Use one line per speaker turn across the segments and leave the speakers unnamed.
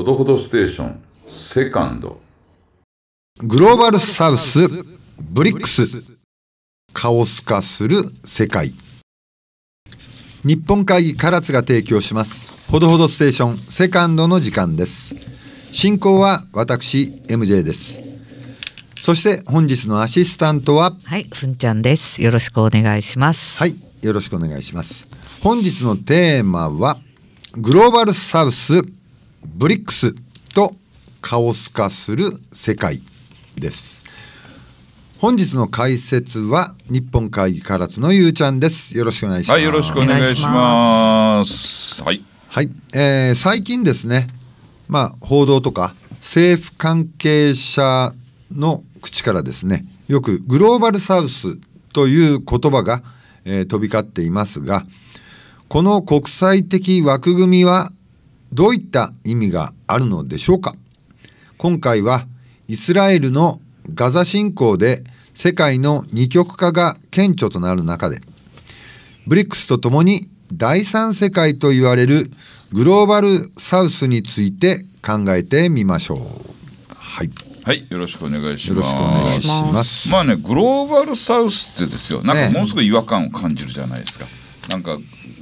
ほどほどステーション、セカンド。
グローバルサウス、ブリックス。カオス化する世界。日本会議唐津が提供します。ほどほどステーション、セカンドの時間です。進行は私、MJ です。そして本日のアシスタントは。はい、ふんちゃんです。よろしくお願いします。はい、よろしくお願いします。本日のテーマは、グローバルサウス、ブリックスとカオス化する世界です。本日の解説は日本会議からつのゆうちゃんです。よろしくお願いします。はい、よろしくお願いします。はい。はい、えー、最近ですね、まあ報道とか政府関係者の口からですね、よくグローバルサウスという言葉が、えー、飛び交っていますが、この国際的枠組みはどういった意味があるのでしょうか今回はイスラエルのガザ侵攻で世界の二極化が顕著となる中でブリックスとともに第三世界と言われるグローバルサウスについて考えてみましょう。
はいはい、よろしくお願いします。ますまあね、グローバルサウスってですよ、なんかものすごい違和感を感じるじゃないですか。ね、なんか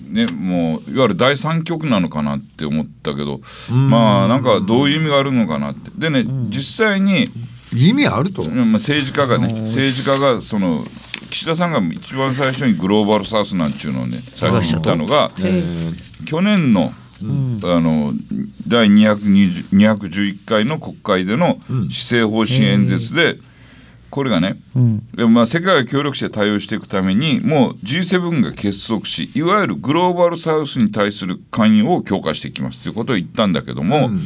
ね、もういわゆる第三極なのかなって思ったけどまあなんかどういう意味があるのかなってでね実際に意味あると、まあ、政治家がね政治家がその岸田さんが一番最初にグローバルサウスなんちゅうのをね最初に言ったのが去年のあの第2 211回の国会での施政方針演説で、これがね、うん、でまあ世界が協力して対応していくためにもう G7 が結束しいわゆるグローバルサウスに対する関与を強化していきますということを言ったんだけども、うん、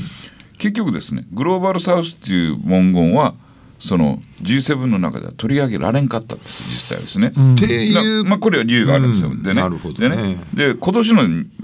結局ですねグローバルサウスっていう文言はその G7 の中では取り上げられんかったんです実際ですね。うん、まあ、これは理由があるんですよ。うん、でねでねで今年の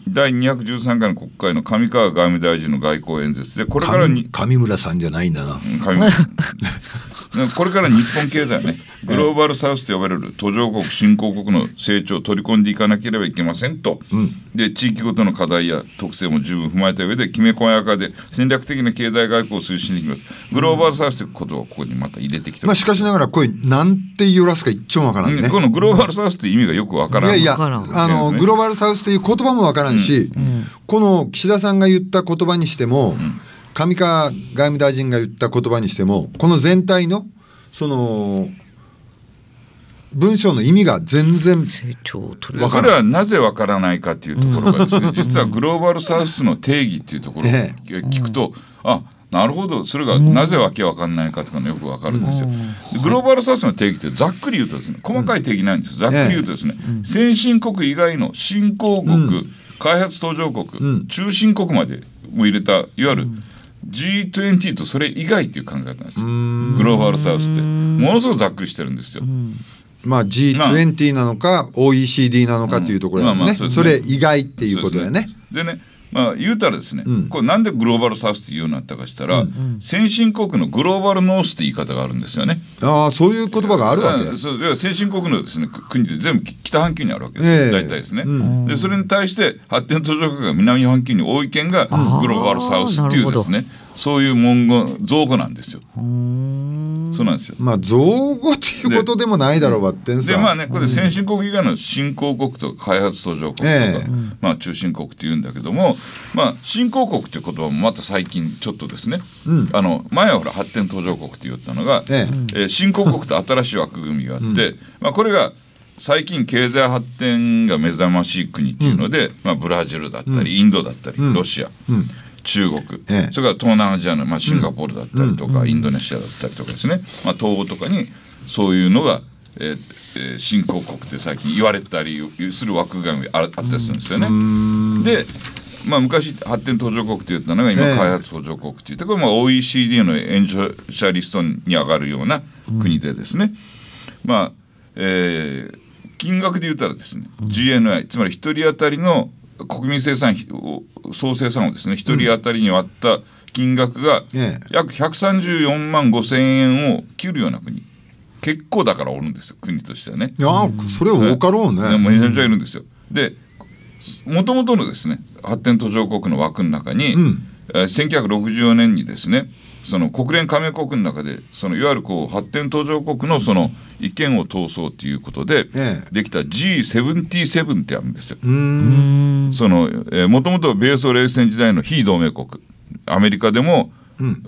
第213回の国会の上川外務大臣の外交演説でこれからに上村さんじゃないんだな。上 これから日本経済はねグローバルサウスと呼ばれる途上国新興国の成長を取り込んでいかなければいけませんと、うん、で地域ごとの課題や特性も十分踏まえた上できめ細やかで戦略的な経済外交を推進できますグローバルサウスということはここにまた入れてきてま,、あ、
しかしながらこれなんて言うらすか一丁わからんね、うん、このグローバル
サウスって意味がよくわからんいやいやあの、グ
ローバルサウスという言葉もわからんし、うん、この岸田さんが言った言葉にしても、うん上川外務大臣が言った言葉にしてもこの全体のその文章の意味が全然それは
なぜわからないかっていうところがですね、実はグローバルサウスの定義っていうところを聞くと、あなるほどそれがなぜわけわかんないかとかのよくわかるんですよ。グローバルサウスの定義ってざっくり言うとですね細かい定義ないんですざっくり言うとですね、先進国以外の新興国、開発途上国、中心国までも入れたいわゆる、G20 とそれ以外っていう考え方なんですよグローバルサウスってものすごくざっくりしてるんですよ。まあ、
G20 なのか OECD なのかというところだね、まあまあそれ以外っていうことだよね。
でねまあ、言うたらですね、うん、これなんでグローバルサウスって言うようになったかしたら、うんうん、先進国のグローバルノースって言い方があるんですよね。
ああそういう言葉があるわけ
そう先進国のです、ね、国で全部北半球にあるわけです、えー、大体ですね、うん、で。それに対して発展途上国が南半球に多い県がグローバルサウスっていうですね。そういう文言造語なんですよ。そうなんですよ。ま
あ造語っていうことでもないだろうばってんで
まあねこれ先進国以外の新興国とか開発途上国とか、えー、まあ中心国って言うんだけども、まあ新興国っていう言葉もまた最近ちょっとですね、うん、あの前はほら発展途上国って言ったのが、えー、えー、新興国と新しい枠組みがあって、うん、まあこれが最近経済発展が目覚ましい国っていうので、うん、まあ、ブラジルだったり、インドだったり、ロシア、うん中国、ええ、それから東南アジアの、まあ、シンガポールだったりとか、インドネシアだったりとかですね、まあ、東欧とかにそういうのが、えーえ新興国って最近言われたりする枠組みああったりするんですよね。でまあ、昔発展途上国って言ったのが今開発途上国って言ってこれまあ OECD の援助者リストに上がるような国でですね、まあえー、金額で言ったらですね GNI つまり1人当たりの国民生産総生産をですね1人当たりに割った金額が約134万5千円を切るような国結構だからおるんですよ国としてはね。いやそれは多かろうね。めちゃめちゃいるんですよ。でもともとのですね発展途上国の枠の中に、うんえー、1964年にですねその国連加盟国の中でそのいわゆるこう発展途上国のその意見を通そうということで、できた G77 ってあるんですよ。その、えー、もともと米ソ冷戦時代の非同盟国アメリカでも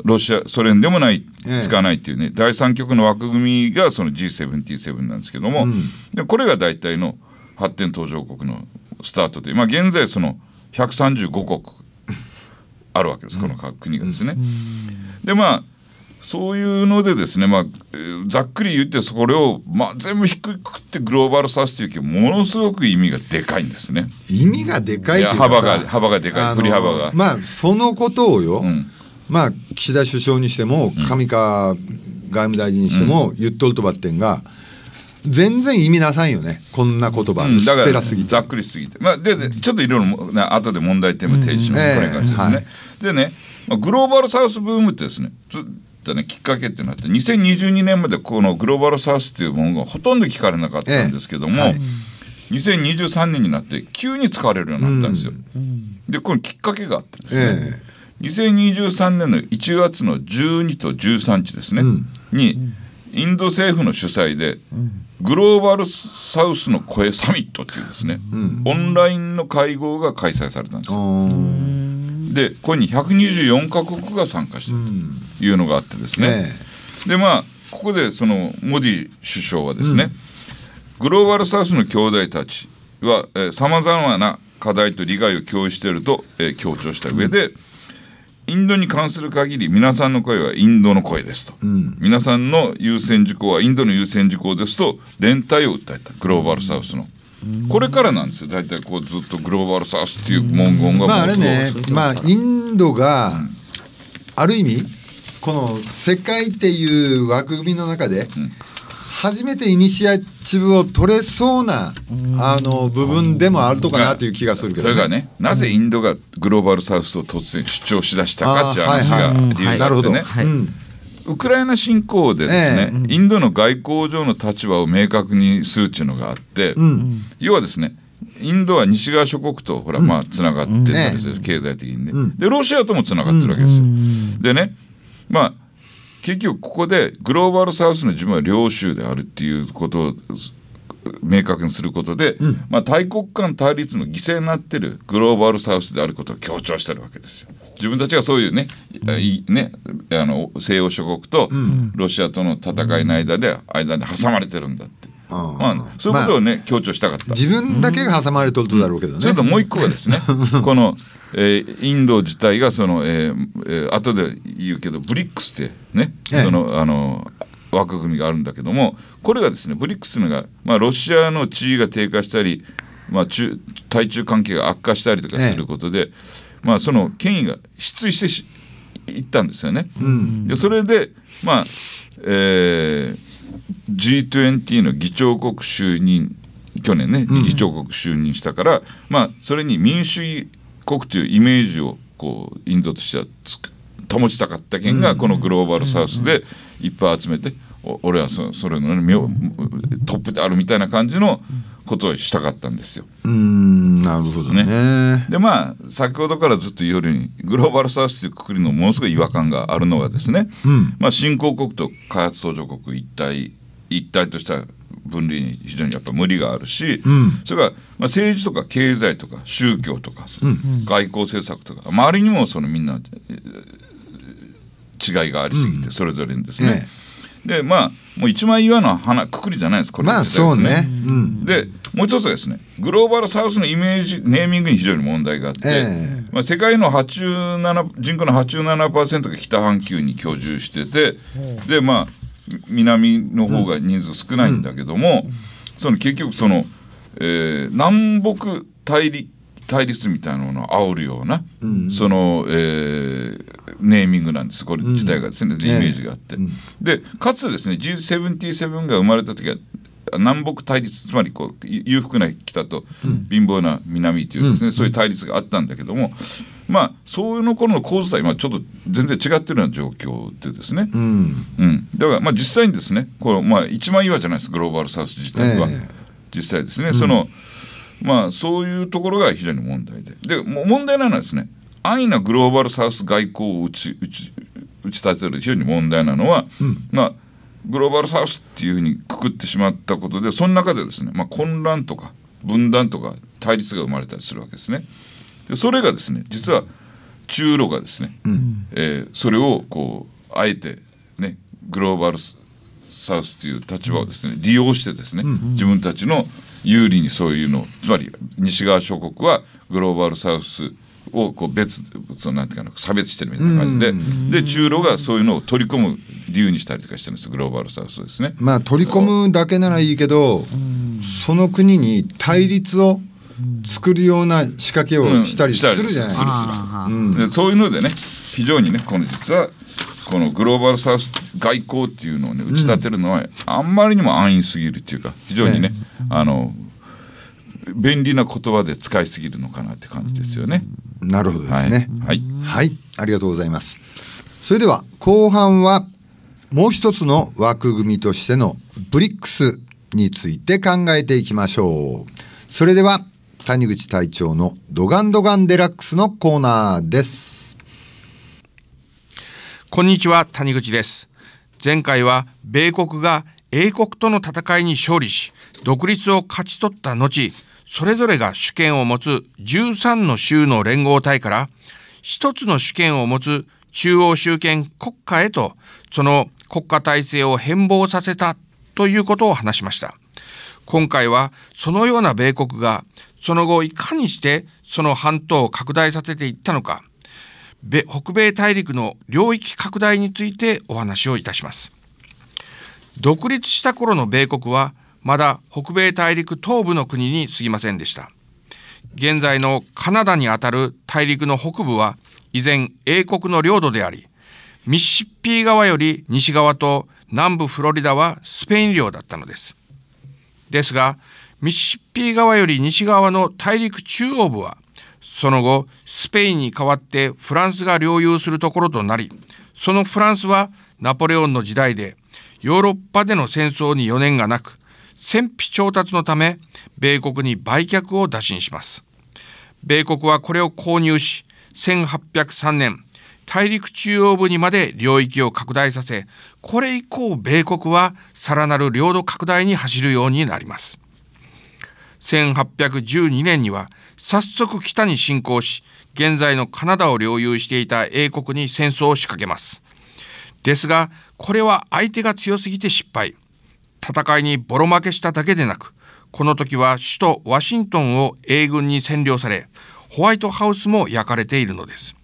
ロシアソ連でもない、使わないっていうね第三極の枠組みがその G77 なんですけども、でこれが大体の発展途上国のスタートで、まあ、現在その135国あるわけですこの国がですね。でまあそういうのでですね、まあ、ざっくり言ってそれを、まあ、全部低くってグローバルさせていうものすごく意味がでかいんですね。意味がでかいいや幅が幅がでかい振り幅が。
まあそのことをよ、うん、まあ岸田首相にしても上川外務大臣にしても言っとるとばってんが。うん全然意味なさいよねこんな言葉、うん、だからざ
っくりすぎて、まあ、でちょっといろいろな後で問題点も提示します、これに関してですね、はい、でね、まあ、グローバルサウスブームってですねずっとねきっかけってなって2022年までこのグローバルサウスっていうものがほとんど聞かれなかったんですけども、ええはい2023年になって急に使われるようになったんですよ。うん、でこのきっかけがあってですね、えー、2023年の1月の12と13日ですね、うん、にインド政府の主催で、グローバルサウスの声サミットっていうですね、オンラインの会合が開催されたんですでここに124か国が参加したというのがあってですね、でまあここでそのモディ首相はですね、グローバルサウスの兄弟たちはさまざまな課題と利害を共有していると、えー、強調した上で、うんインドに関する限り皆さんの声はインドの声ですと、うん、皆さんの優先事項はインドの優先事項ですと連帯を訴えたグローバルサウスの。これからなんですよ大体こうずっとグローバルサウスっていう文言がまああれね
まあインドがある意味この世界っていう枠組みの中で、うん初めてイニシアチブを取れそうなあの部分でもあるとかなという気
がするけど、ね、それがねなぜインドがグローバルサウスを突然主張しだしたかっていう話が理由があってね。ウクライナ侵攻でですね、えー、インドの外交上の立場を明確にするっていうのがあって、うん、要はですねインドは西側諸国とほら、うん、まあつながってたでする、うん、経済的にね、でロシアともつながってるわけですよ。でねまあ結局ここでグローバルサウスの自分は領収であるっていうことを明確にすることで、うん、まあ、大国間対立の犠牲になってるグローバルサウスであることを強調してるわけですよ。自分たちがそういうねうん、ねあの西欧諸国とロシアとの戦いの間で間で挟まれてるんだって。まあ、そういうことをね、強調したかった自分だけが挟まれとるとだろうけどね、それともう一個はですね この、えー、インド自体がその、えーえー、後で言うけどブリックスってね、そのあの枠組みがあるんだけどもこれがですねブリックスのが、まあ、ロシアの地位が低下したり、まあ、中対中関係が悪化したりとかすることで、ええ、まあ、その権威が失墜していったんですよね。うん、でそれで、まあえー G20 の議長国就任去年ね、議長国就任したから、うん、まあ、それに民主主義国というイメージをこうインドとしては保ちたかった県がこのグローバルサウスでいっぱい集めて、俺はそそれの、ね、トップであるみたいな感じのことをしたかったんですよ。
うん
なるほどね、
ね、
でまあ先ほどからずっと言うようにグローバルサウスというくくりのものすごい違和感があるのはですね、うん、まあ、新興国と開発途上国一体一体とした分類に非常にやっぱ無理があるし、うん、それからまあ政治とか経済とか宗教とか、外交政策とか周りにもそのみんな違いがありすぎて、それぞれにですね。でまあもう一枚岩の花くくりじゃないですこれまあそうね。うん、でもう一つはですねグローバルサウスのイメージネーミングに非常に問題があって、えー、まあ、世界の87人口の87%が北半球に居住しててでまあ南の方が人数少ないんだけども、その結局その、えー、南北大陸対立みたいなものを煽るような、うん、その、えー、ネーミングなんですこれ自体がですね、うん、イメージがあって、ええ、でかつですね G77 が生まれた時は南北対立つまりこう裕福な北と貧乏な南というですね、うん、そういう対立があったんだけども、まあそういうの頃の構図とは今ちょっと全然違ってるような状況でですね、うんうん、だからまあ実際にですねこの、まあ、一枚岩じゃないですグローバルサウス自体は、えー、実際ですね、そのまあそういうところが非常に問題でで問題なのはですね安易なグローバルサウス外交を打ち打ち打ち立てる非常に問題なのは、まあグローバルサウスっていうふうにくくってしまったことでその中でですね、まあ、混乱とか分断とか対立が生まれたりするわけですね。でそれがですね実は中ロがですね、うん、えー、それをこうあえて、ね、グローバルサウスという立場をですね利用してですね、うん、自分たちの有利にそういうのつまり西側諸国はグローバルサウスをこう別そのなんていうかな差別してるみたいな感じで、うん、で中ロがそういうのを取り込む理由にしたりとかしてるんですグローバルサウスです
ね。まあ取り込むだけならいいけど、その国に対立を作るような仕掛けをしたりするじゃないですか。
そういうのでね非常にねこの実はこのグローバルサウス外交っていうのをね打ち立てるのはあんまりにも安易すぎるっていうか非常にね、あの便利な言葉で使いすぎるのかなって感じですよね。
なるほどですね。はい、
はい、ありがとうございます。
それでは後半はもう一つの枠組みとしてのブリックスについて考えていきましょう。それでは谷口隊長のドガンドガンデラックスのコーナーです。
こんにちは谷口です。前回は米国が英国との戦いに勝利し独立を勝ち取った後それぞれが主権を持つ13の州の連合体から1つの主権を持つ中央集権国家へとその国家体制を変貌させたということを話しました。今回はそのような米国がその後いかにしてその半島を拡大させていったのか北米大陸の領域拡大についてお話をいたします独立した頃の米国はまだ北米大陸東部の国に過ぎませんでした現在のカナダにあたる大陸の北部は依然英国の領土でありミシシッピー側より西側と南部フロリダはスペイン領だったのですですがミシシッピー側より西側の大陸中央部はその後スペインに代わってフランスが領有するところとなりそのフランスはナポレオンの時代でヨーロッパでの戦争に余念がなく戦費調達のため米国に売却を打診します米国はこれを購入し1803年大陸中央部にまで領域を拡大させこれ以降米国はさらなる領土拡大に走るようになります1812年には早速北に侵攻し現在のカナダを領有していた英国に戦争を仕掛けますですがこれは相手が強すぎて失敗戦いにボロ負けしただけでなくこの時は首都ワシントンを英軍に占領されホワイトハウスも焼かれているのです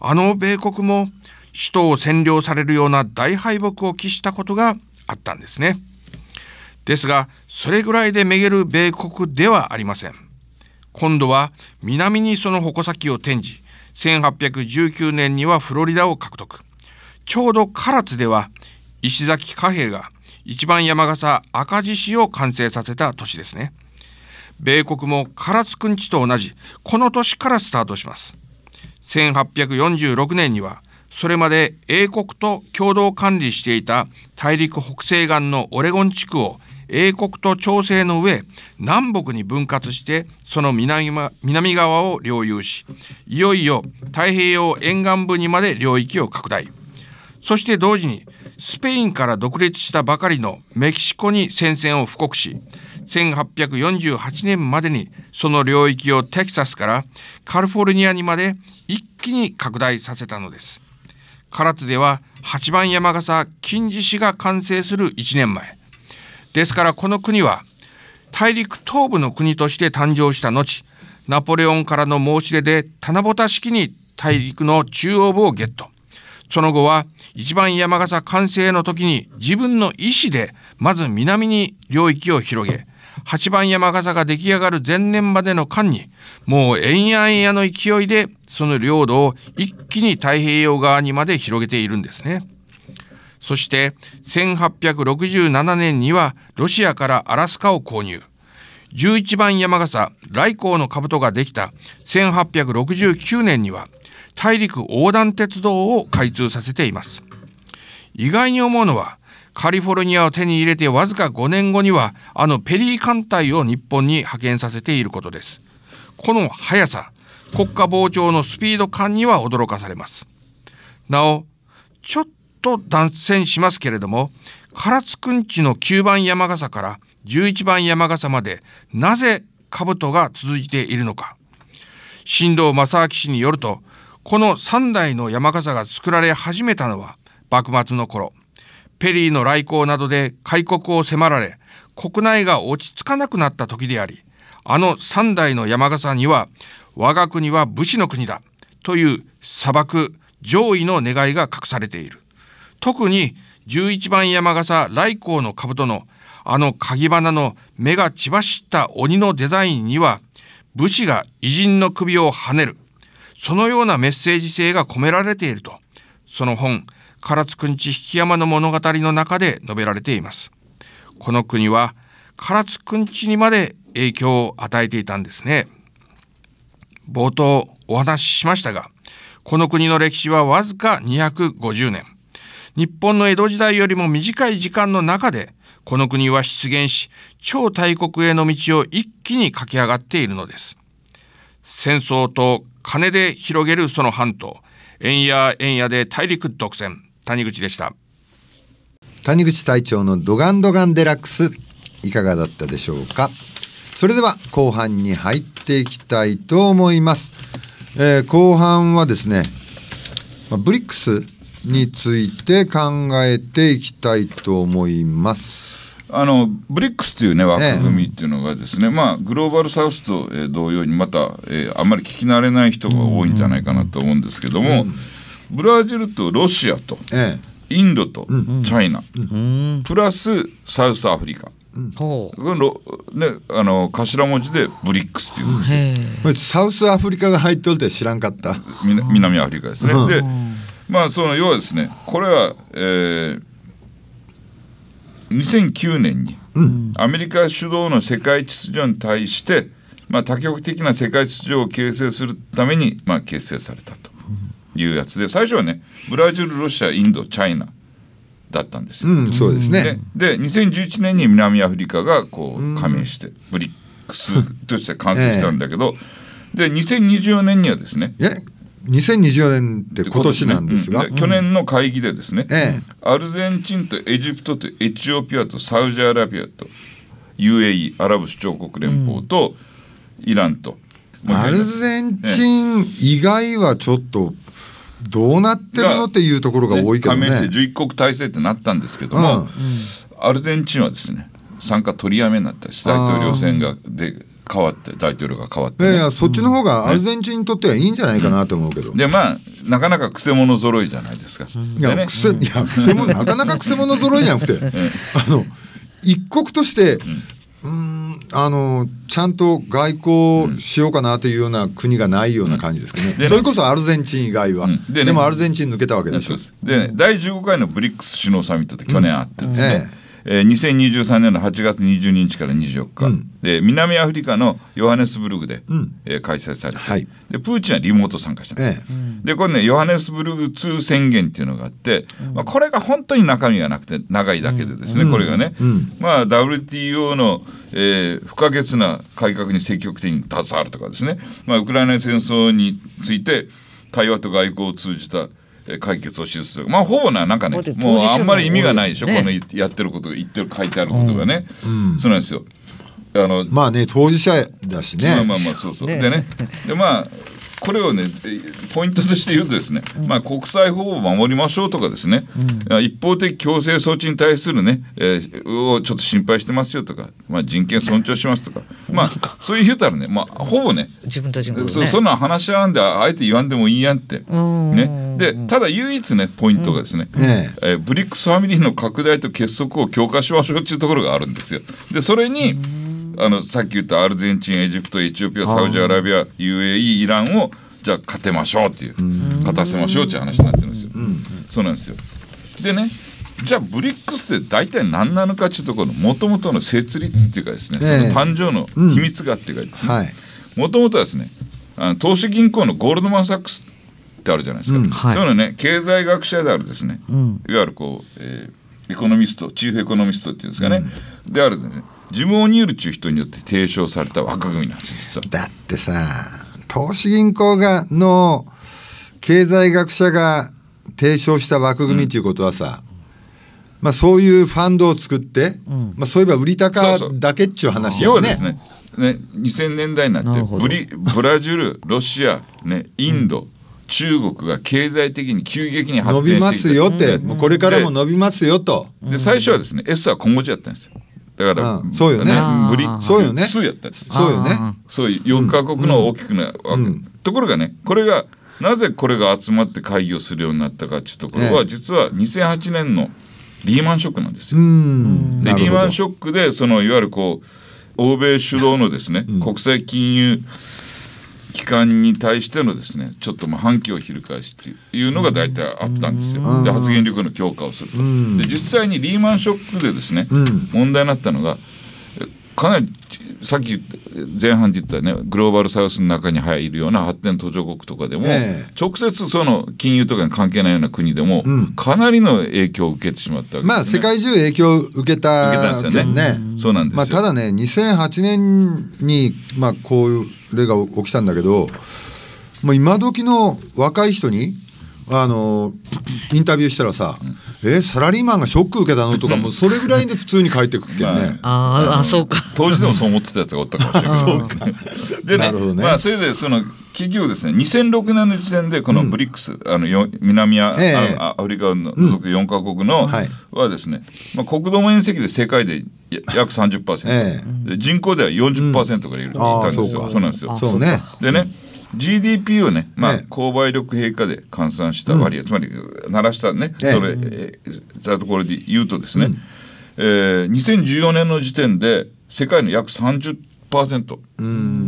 あの米国も首都を占領されるような大敗北を期したことがあったんですねですがそれぐらいでめげる米国ではありません今度は南にその矛先を転じ1819年にはフロリダを獲得ちょうど唐津では石崎貨幣が一番山笠赤獅子を完成させた年ですね米国も唐津くんちと同じこの年からスタートします1846年にはそれまで英国と共同管理していた大陸北西岸のオレゴン地区を英国と調整の上南北に分割してその南,、南側を領有しいよいよ太平洋沿岸部にまで領域を拡大そして同時にスペインから独立したばかりのメキシコに戦線を布告し1848年までにその領域をテキサスからカリフォルニアにまで一気に拡大させたのです唐津では八番山笠金獅子が完成する1年前ですからこの国は大陸東部の国として誕生した後ナポレオンからの申し出で棚ぼた式に大陸の中央部をゲットその後は一番山笠完成の時に自分の意思でまず南に領域を広げ八番山笠が出来上がる前年までの間にもう円安屋の勢いでその領土を一気に太平洋側にまで広げているんですね。そして1867年にはロシアからアラスカを購入。11番山笠来航の兜ができた1869年には大陸横断鉄道を開通させています。意外に思うのはカリフォルニアを手に入れてわずか5年後にはあのペリー艦隊を日本に派遣させていることですこの速さ国家膨張のスピード感には驚かされますなおちょっと断線しますけれども唐津くんちの9番山笠から11番山笠までなぜ兜が続いているのか新藤正明氏によるとこの3代の山笠が作られ始めたのは幕末の頃ペリーの来航などで開国を迫られ国内が落ち着かなくなった時でありあの三代の山笠には我が国は武士の国だという砂漠上位の願いが隠されている特に11番山笠来航の兜のあの鍵花の目が血走った鬼のデザインには武士が偉人の首をはねるそのようなメッセージ性が込められているとその本唐津くんち引山の物語の中で述べられています。この国は唐津くんちにまで影響を与えていたんですね。冒頭お話ししましたが、この国の歴史はわずか250年。日本の江戸時代よりも短い時間の中で、この国は出現し、超大国への道を一気に駆け上がっているのです。戦争と金で広げるその半島、円や円やで大陸独占。谷口でした
谷口隊長のドガンドガンデラックスいかがだったでしょうかそれでは後半に入っていきたいと思います、えー、後半はですねブリックスについて考えてい
きたいと思いま
す
あのブリックスという、ね、枠組みっていうのがですね、ねまあ、グローバルサウスと、えー、同様にまた、えー、あんまり聞き慣れない人が多いんじゃないかなと思うんですけども、うんブラジルとロシアと、ええ、インドと、うん、チャイナ、うん、プラスサウスアフリカ、うん、ね、あの頭文字でブリックスっていうんですよ。サウスアフリカが入っとるって知らんかった。南アフリカですね。で、まあその要はですね、これは、えー、2009年にアメリカ主導の世界秩序に対して、まあ、多極的な世界秩序を形成するために、まあ、結成されたと。いうやつで最初はねブラジルロシアインドチャイナだったんですよ。うん、そうですねでで2011年に南アフリカがこう加盟して、ブリックスとして完成したんだけど、えで2024年にはですねえ2024年って今年なんですが、ねうん、去年の会議でですね、ええ、アルゼンチンとエジプトとエチオピアとサウジアラビアと UAE アラブ首長国連邦とイランと、うん、アルゼ
ンチン以外はちょっとどうなってるのっていうところが多いけどね。加盟して
11国体制ってなったんですけども、うん、アルゼンチンはですね参加取りやめになったし大統領選がで変わって大統領が変わって、ね、いやそっちの方がアル
ゼンチンにとってはいいんじゃないかなと思うけど、
うん、でまあなかなかくせ者揃いじゃないですか、い
や、ね、くせいやくせもなかなかくせ者揃いじゃなくて、あの一国としてうんあのちゃんと外交しようかなというような国がないような感じですけね、うん、それこそアルゼンチン以外は、うん
でね、でもアルゼンチン抜けたわけでしょで、ね、第15回のブリックス首脳サミットって去年あってですね、ええ2023年の8月22日から24日、うん、で南アフリカのヨハネスブルグで、うん、えー、開催されて、はい、でプーチンはリモート参加したんです、えでこれねヨハネスブルグ2宣言っていうのがあって、うん、まあ、これが本当に中身がなくて長いだけでですね、これがね、まあ、WTO の、えー、不可欠な改革に積極的に携わるとかですね、まあ、ウクライナ戦争について対話と外交を通じた解決を手すまあほぼななんかねもうあんまり意味がないでしょ、ね、このやってること言ってる書いてあることがね、うんうん、そうなんですよ
あのまあね当事者だしねまあまあまあそうそう、ね、でね
でまあこれをねポイントとして言うとですね、まあ、国際法を守りましょうとかですね、うん、一方的強制措置に対するね、えー、をちょっと心配してますよとか、まあ、人権尊重しますとか、まあ、そういう言うたらね、まあ、ほぼね自分たち分、ね、そんな話し合わんであえて言わんでもいいやんって。ね、でただ唯一ねポイントがですね、うん、えー、ブリックスファミリーの拡大と結束を強化しましょうっていうところがあるんですよ。でそれに、うんあのさっき言ったアルゼンチンエジプトエチオピアサウジアラビア UAE イランをじゃあ勝てましょうっていう勝たせましょうっていう話になってるんですよ。そうなんですよでねじゃあブリックスって大体何なのかっていうところもともとの設立っていうかですね、その誕生の秘密があってかですねもともとはですねあの投資銀行のゴールドマン・サックスってあるじゃないですか、うんはい、そういうのね経済学者であるですね、うん、いわゆるこう、えー、エコノミストチーフエコノミストっていうんですかね、うん、であるんですね自命によるちゅう人によって提唱された枠組みなんですよ実は。だってさ
投資銀行がの経済学者が提唱した枠組みっていうことはさ、うん、まあ、そういうファンドを作って、うん、まあ、そういえば売り高だ
けっちゅう話よね。そうそうね、2000年代になってブリブラジルロシア、ね、インド、うん、中国が経済的に急激に発展して伸びますよって、もうこれからも伸びますよと。で最初はですね S は今後じゃったんですよ。だから、そうよね。ブリそうよね。そうやったそうよね。そういう4カ国の大きくな、ところがね、これが、なぜこれが集まって会議をするようになったかというところは、実は2008年のリーマンショックなんですよ。でリーマンショックでそのいわゆるこう欧米主導のですね、国際金融機関に対してのですねちょっとまあ反旗を翻すっていうのが大体あったんですよ、で発言力の強化をすると、で実際にリーマンショックでですね、問題になったのがかなりさっき前半で言ったねグローバルサウスの中に入るような発展途上国とかでも、えー、直接その金融とかに関係ないような国でも、うん、かなりの影響を受けてしまったわけです、ね、まあ世界中影
響を受けた受けたんですよね。うそうなんですまあ、ただね2008年に、まあ、こういう例が起きたんだけどもう今時の若い人にあのインタビューしたらさ「えサラリーマンがショック受けたの?」とかもそれぐらいで普通に帰ってくっけんね。
ああそうか当時でもそう思ってたやつがおったかもしれない。そうかでね ね、まあ、それでその企業ですね2006年の時点でこのブリックス、うん、あのよ南アええ、アフリカの除く4か国の、うんはですね、まあ、国土面積で世界で約30%、ええ、人口では40%がいる、うん、いたんですよ、そうなんですよ。そうね、でね、GDP をね、まあ、購買力平価で換算した割合、つまり、鳴らしたね、それ、えー、たところで言うとですね、うん、えー、2014年の時点で、世界の約30%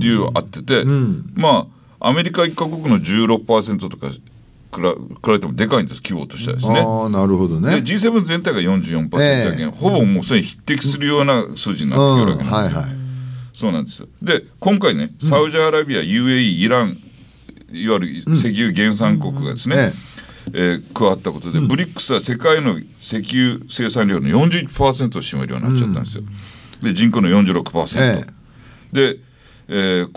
流あってて、うん、まあ、アメリカ1か国の16%とか、比べてもでかいんです規模としてはですね。あ
あなるほどね。で
G7 全体が44%だけ、えー、ほぼもうそれに匹敵するような数字になってくるわけなんですよ。うんはいはいそうなんですで今回ねサウジアラビア、UAE イランいわゆる石油原産国がですね、えー、加わったことで、ブリックスは世界の石油生産量の40%を占めるようになっちゃったんですよ。で人口の46%、えー、で、えー、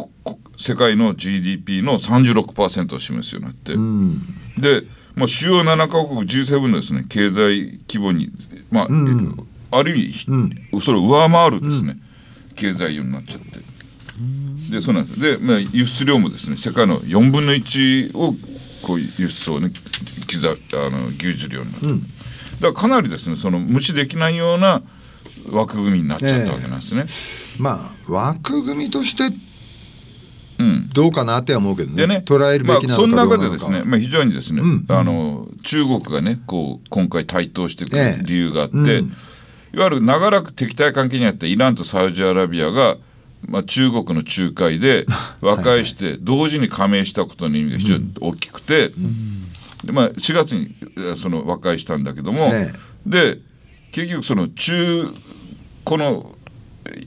世界の GDP の36%を占めるようになって、うん、で、まあ、主要7か国 G7 のです、ね、経済規模に、まあ、うん、ある意味、うん、それを上回るですね、経済になっちゃって。でそうなんですで、まあ、輸出量もですね世界の4分の1をこう輸出をねきざあの牛耳るようになって、うん、だからかなりですねその無視できないような枠組みになっちゃったわけなんですね。えー、まあ枠
組みとして
うん、どうかなって思うけどね、ね、捉えるべきなのかどうなのか、まあ、その中でですね、まあ、非常にですね、うん、あの中国がねこう今回台頭してくる理由があって、えーうんいわゆる長らく敵対関係にあったイランとサウジアラビアが、まあ、中国の仲介で 和解して同時に加盟したことの意味が非常に大きくて、でまあ、4月にその和解したんだけども、で結局その中この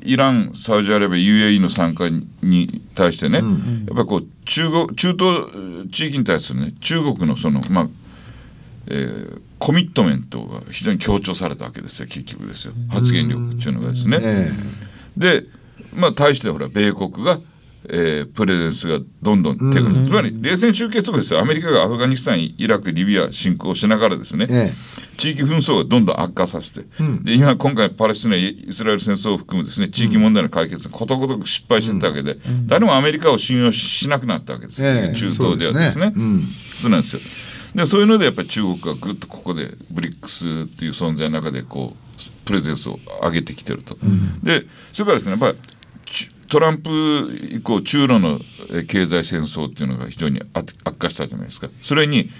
イランサウジアラビア UAE の参加に対してね、やっぱりこう中中東地域に対する、ね、中国のその、まあ、えー、コミットメントが非常に強調されたわけですよ結局ですよ発言力っていうのがですね。えー、で、まあ、対してほら米国が、えー、プレゼンスがどんどん低下するつまり冷戦終結後ですよアメリカがアフガニスタンイラクリビア侵攻しながらですね、えー、地域紛争がどんどん悪化させて、うん、で今今回パレスチナイスラエル戦争を含むですね地域問題の解決ことごとく失敗してたわけで、うん、誰もアメリカを信用しなくなったわけです、えー、中東ではですね。そう、ねうん、なんですよでそういうのでやっぱり中国がぐっとここでブリックスっていう存在の中でこうプレゼンスを上げてきてると。でそれからですねやっぱりトランプ以降中ロの経済戦争っていうのが非常に悪化したじゃないですか。それに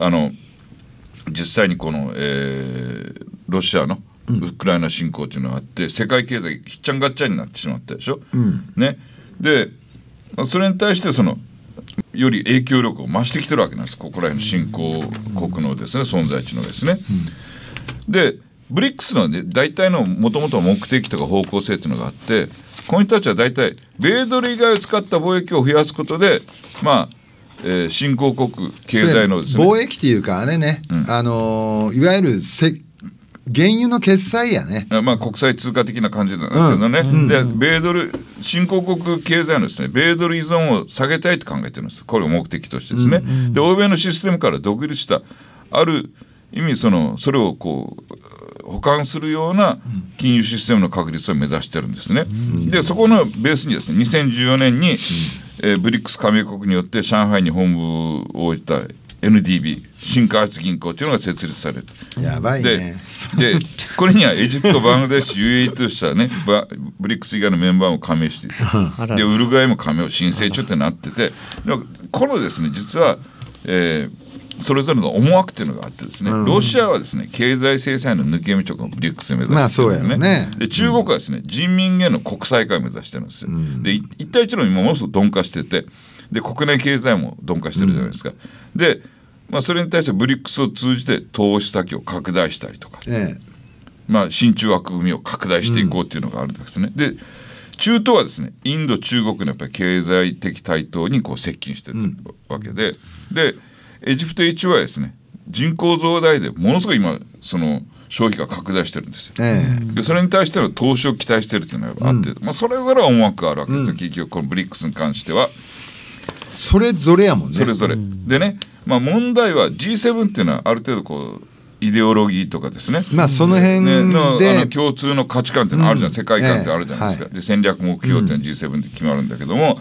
あの実際にこの、えー、ロシアのウクライナ侵攻っていうのがあって、世界経済ひっちゃんがっちゃになってしまったでしょ。うん、ね、でそれに対してそのより影響力を増してきてるわけなんですここら辺の新興国のですね存在地のですね。でブリックスの、ね、大体のもともと目的とか方向性っていうのがあってこの人たちは大体米ドル以外を使った貿易を増やすことでまあえー、新興国経済の、ね、貿易というかあれね、う
ん、あのー、いわゆるせ原油の決済や
ね、まあ、国際通貨的な感じなんですけどね、うん、で米ドル新興国経済のですね米ドル依存を下げたいと考えていますこれを目的としてですね、うんうん、で欧米のシステムから独立したある意味そのそれをこう保管するような金融システムの確立を目指してるんですね。でそこのベースにですね2014年に、えー、ブリックス加盟国によって上海に本部を置いた NDB 新開発銀行というのが設立されたやばい、ね、ででこれにはエジプトバングラデシュ UAE としたねブリックス以外のメンバーも加盟していてでウルグアイも加盟を申請中ってなっててこのですね実は、えー、それぞれの思惑というのがあってですね、うん、ロシアはですね経済制裁の抜け道をブリックス目指してるんで、ね,、ねで中国はですね、うん、人民への国際化を目指してるんですよ、うん、で一帯一路今ものすごく鈍化しててで国内経済も鈍化してるじゃないですか、でまあ、それに対してブリックスを通じて投資先を拡大したりとか、ええ、まあ、新中枠組みを拡大していこうっていうのがあるんですね。うん、で中東はですねインド中国のやっぱり経済的台頭にこう接近してるわけで、うん、でエジプト H はですね人口増大でものすごい今その消費が拡大してるんですよ、えでそれに対しての投資を期待してるというのがあって、うん、まあ、それぞれ思惑があるわけですよ、うん、結局このブリックスに関してはそれぞれやもんねそれぞれ、でねまあ、問題は G7 っていうのはある程度こうイデオロギーとかですね、ま
あ、その辺ね、のあの
共通の価値観っていうのあるじゃん、うん、世界観ってあるじゃないですか、ええはい、で戦略目標っていうのは G7 で決まるんだけども、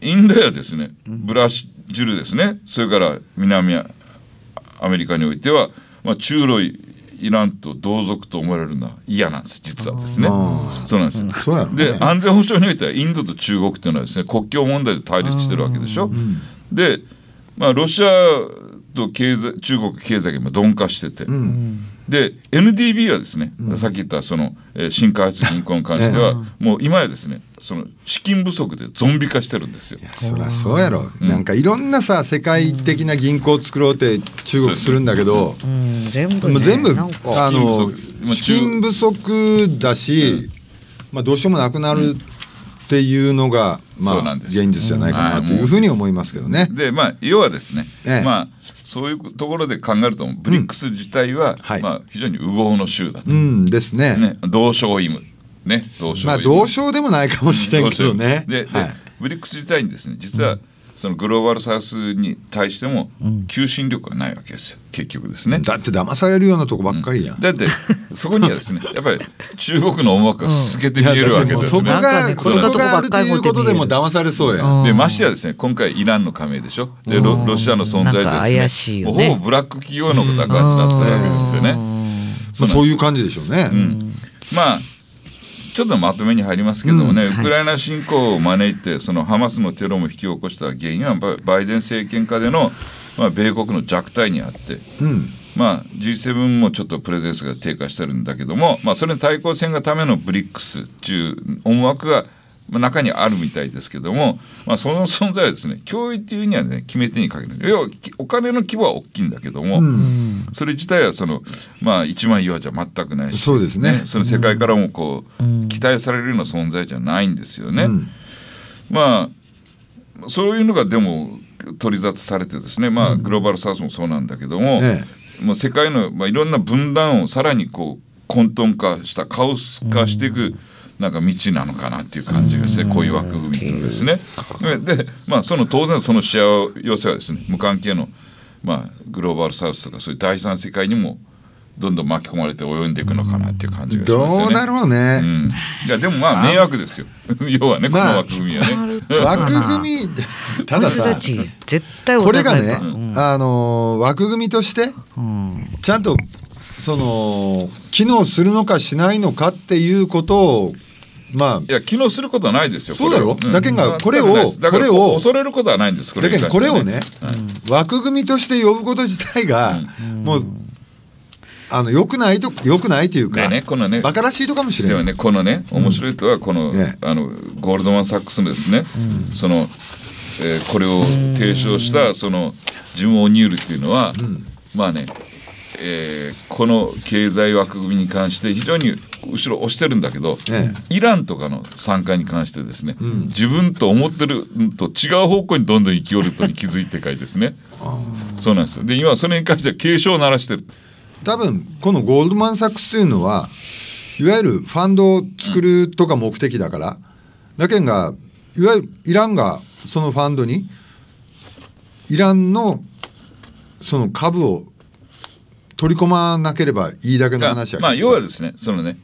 うん、インドやですねブラジルですねそれから南アメリカにおいては、まあ、中ロイランと同族と思われるのは嫌なんです実はですねそうなんですね、で安全保障においてはインドと中国っていうのはですね国境問題で対立してるわけでしょ、うん、でまあ、ロシアと経済中国経済が今鈍化してて、うん、で NDB はですね、うん、さっき言ったその、えー、新開発銀行に関しては、もう今やですねその資金不足でゾンビ化してるんですよ。いやそりゃそうやろ、
うん、なんかいろんなさ世界的な銀行を作ろうって中国するんだけど、
うん、全部、ね、全部あの
資金不足だし、まあ、どうしようもなくなるっていうのが。まあ、現実じゃないかなというふうに思いますけどね。
でまあ要はですね、ええ、まあそういうところで考えるとブリックス自体は、うんはい、まあ、非常に右往の州だと。うんですね。ね同床異夢。ね、同床まあ同床でもないかもしれんけどね。でブリックス自体にですね実は、うんそのグローバルサウスに対しても求心力がないわけですよ、結局ですね。だって騙されるようなとこばっかりや、うん。だってそこにはですね、やっぱり中国の思惑が透けて見えるわけですね。うん、そこが、こそこがあるということでも騙されそうや。うん、で、ましてやですね、今回イランの加盟でしょ。で、ロロシアの存在でですね、ねもうほぼブラック企業のことな感じだったわけですよね。そうそう
いう感じでしょうね。
まあちょっとまとめに入りますけどもね、うんはい、ウクライナ侵攻を招いて、そのハマスのテロも引き起こした原因は、バイデン政権下での、まあ、米国の弱体にあって、うん、まあ、G7 もちょっとプレゼンスが低下してるんだけども、まあ、それに対抗戦がための BRICS という思惑が、まあ、中にあるみたいですけども、まあ、その存在はですね教育というにはね決め手にかけない要はお金の規模は大きいんだけども、うん、それ自体はその、まあ、一万岩じゃ全くないしそうですね、ねその世界からもこう、うん、期待されるような存在じゃないんですよね。うん、まあそういうのがでも取り沙汰されてですね、まあ、グローバルサウスもそうなんだけども、ええ、もう世界の、まあ、いろんな分断をさらにこう混沌化したカオス化していく、なんか未知なのかなっていう感じがすねこういう枠組みっいうのですね。でまあその当然その幸せはですね無関係の、まあ、グローバルサウスとかそういう第三世界にもどんどん巻き込まれて泳いでいくのかなっていう感じがします、ね、どうだろうね。うん、いやでもまあ迷惑ですよ。要はね、まあ、この枠組みはね。枠組みたださ、
絶対これがね、うん、あの枠組みとして、ちゃんとその機能するのかしないのかっていうことをまあ、
いや、機能することはないですよ。そうだろ、うん、だけが、これを、これを、恐れることはないんです。これ、ね、これをね、は
い、枠組みとして呼ぶこと自体が、うん、もう。あの、よくないと、
よくないというか。ね、このね、馬鹿らしいとかもしれない。でもね、このね、面白いとは、この、うんあの、ゴールドマンサックスのですね、その。えー、これを提唱した、その、ジムオニュールっていうのは、まあね。えー、この経済枠組みに関して非常に後ろ押してるんだけど、ええ、イランとかの参加に関してですね、うん、自分と思ってると違う方向にどんどん生き寄るとに気づいてかいですねそうなんですよで今それに関しては警鐘を鳴らしてる多分このゴー
ルドマン・サックスというのはいわゆるファンドを作るとか目的だから、だけんがいわゆるイランがそのファンドにイランのその株を取り込まなければいいだ
けの話まあ要はですねそのね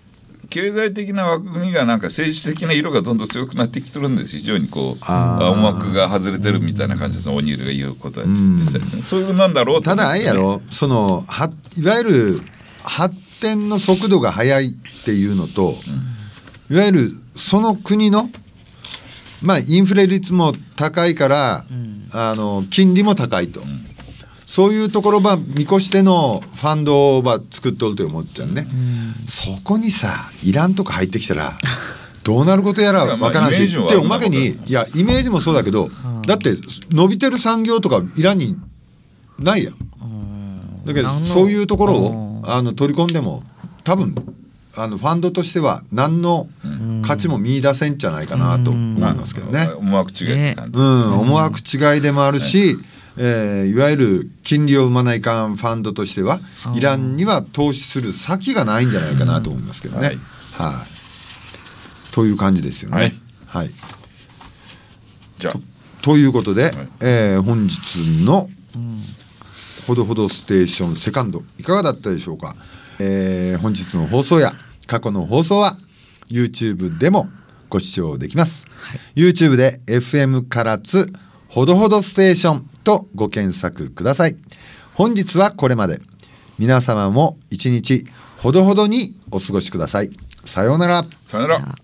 経済的な枠組みがなんか政治的な色がどんどん強くなってきてるんです非常にこう音楽が外れてるみたいな感じですオニールが言うことは実際ですね、うん、そういうなんだろう、ただあれやろ
そのはいわゆる発展の速度が速いっていうのと、うん、いわゆるその国のまあインフレ率も高いから、うん、あの金利も高いと。うんそういうところば見越してのファンドをば作っとると思っちゃうね、そこにさいらんとか入ってきたらどうなることやらわからんし、まあ、おまけにいやイメージもそうだけど、だって伸びてる産業とかいらんにないやん、だけどそういうところをあの取り込んでも多分あのファンドとしては何の価値も見出せんじゃないかなと思いますけどね。
思惑違いう
ん、思惑違いでもあるし、はえー、いわゆる金利を生まないかんファンドとしてはイランには投資する先がないんじゃないかなと思いますけどね。はい、はあ、という感じですよね。はい、はい、じゃということで、はい、えー、本日の「ほどほどステーションセカンドいかがだったでしょうか、えー、本日の放送や過去の放送は YouTube でもご視聴できます、はい、YouTube で FM ら津ほどほどステーションとご検索ください。本日はこれまで。皆様も一日ほどほどにお過ごしください。さようなら。
さようなら。